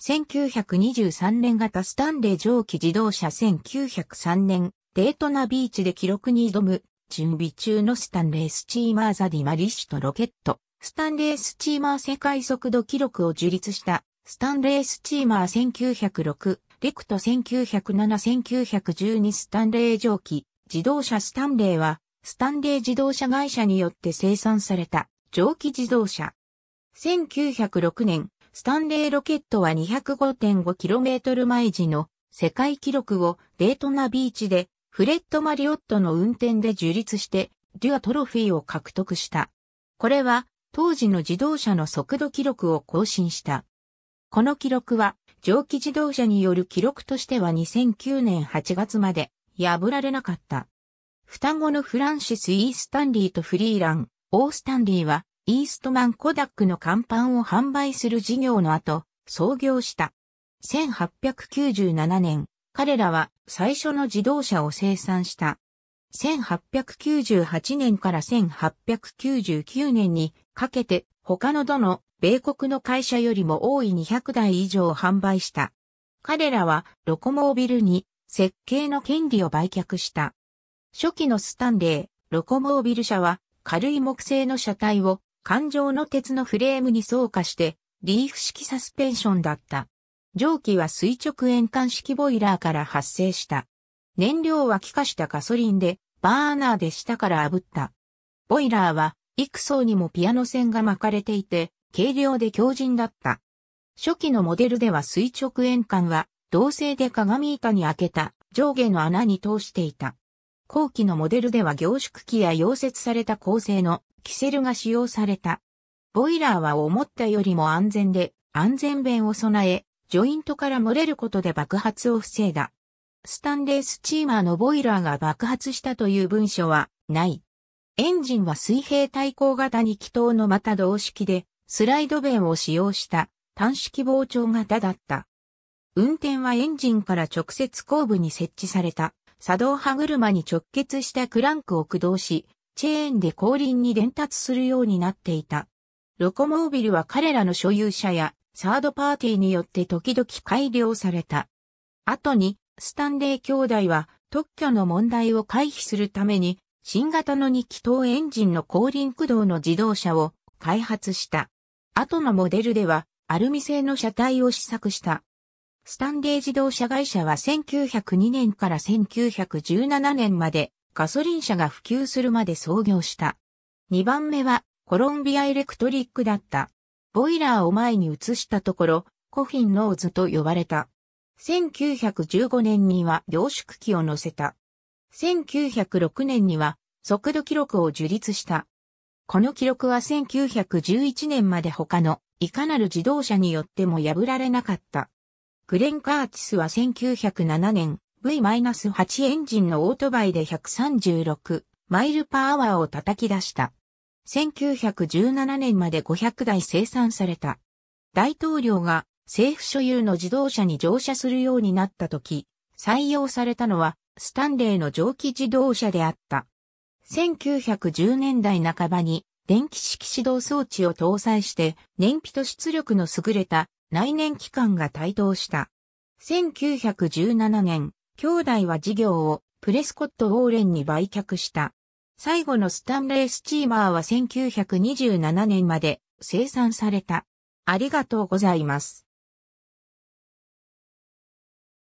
1923年型スタンレー蒸気自動車1903年、デートナビーチで記録に挑む、準備中のスタンレースチーマーザディマリッシュとロケット、スタンレースチーマー世界速度記録を樹立した、スタンレースチーマー1906、レクト1907-1912スタンレー蒸気、自動車スタンレーは、スタンレー自動車会社によって生産された、蒸気自動車。1906年、スタンレーロケットは 205.5km 毎時の世界記録をデートナビーチでフレッド・マリオットの運転で樹立してデュアトロフィーを獲得した。これは当時の自動車の速度記録を更新した。この記録は蒸気自動車による記録としては2009年8月まで破られなかった。双子のフランシス・イー・スタンリーとフリーラン、オー・スタンリーはイーストマンコダックの看板を販売する事業の後、創業した。1897年、彼らは最初の自動車を生産した。1898年から1899年にかけて他のどの米国の会社よりも多い200台以上販売した。彼らはロコモービルに設計の権利を売却した。初期のスタンレー、ロコモービル社は軽い木製の車体を環状の鉄のフレームにう化して、リーフ式サスペンションだった。蒸気は垂直円管式ボイラーから発生した。燃料は気化したガソリンで、バーナーで下から炙った。ボイラーは、幾層にもピアノ線が巻かれていて、軽量で強靭だった。初期のモデルでは垂直円管は、銅製で鏡板に開けた上下の穴に通していた。後期のモデルでは凝縮器や溶接された構成のキセルが使用された。ボイラーは思ったよりも安全で、安全弁を備え、ジョイントから漏れることで爆発を防いだ。スタンレースチーマーのボイラーが爆発したという文書はない。エンジンは水平対向型に気筒のまた同式で、スライド弁を使用した単式膨張型だった。運転はエンジンから直接後部に設置された作動歯車に直結したクランクを駆動し、チェーンで後輪に伝達するようになっていた。ロコモービルは彼らの所有者やサードパーティーによって時々改良された。後に、スタンレー兄弟は特許の問題を回避するために、新型の2気筒エンジンの後輪駆動の自動車を開発した。後のモデルでは、アルミ製の車体を試作した。スタンレー自動車会社は1902年から1917年までガソリン車が普及するまで創業した。2番目はコロンビアエレクトリックだった。ボイラーを前に移したところ、コフィンノーズと呼ばれた。1915年には凝縮機を乗せた。1906年には速度記録を樹立した。この記録は1911年まで他のいかなる自動車によっても破られなかった。グレン・カーティスは1907年、V-8 エンジンのオートバイで136マイルパーアワーを叩き出した。1917年まで500台生産された。大統領が政府所有の自動車に乗車するようになった時、採用されたのはスタンレーの蒸気自動車であった。1910年代半ばに電気式指導装置を搭載して燃費と出力の優れた内燃機関が台頭した。1917年、兄弟は事業をプレスコット・ウォーレンに売却した。最後のスタンレースチーマーは1927年まで生産された。ありがとうございます。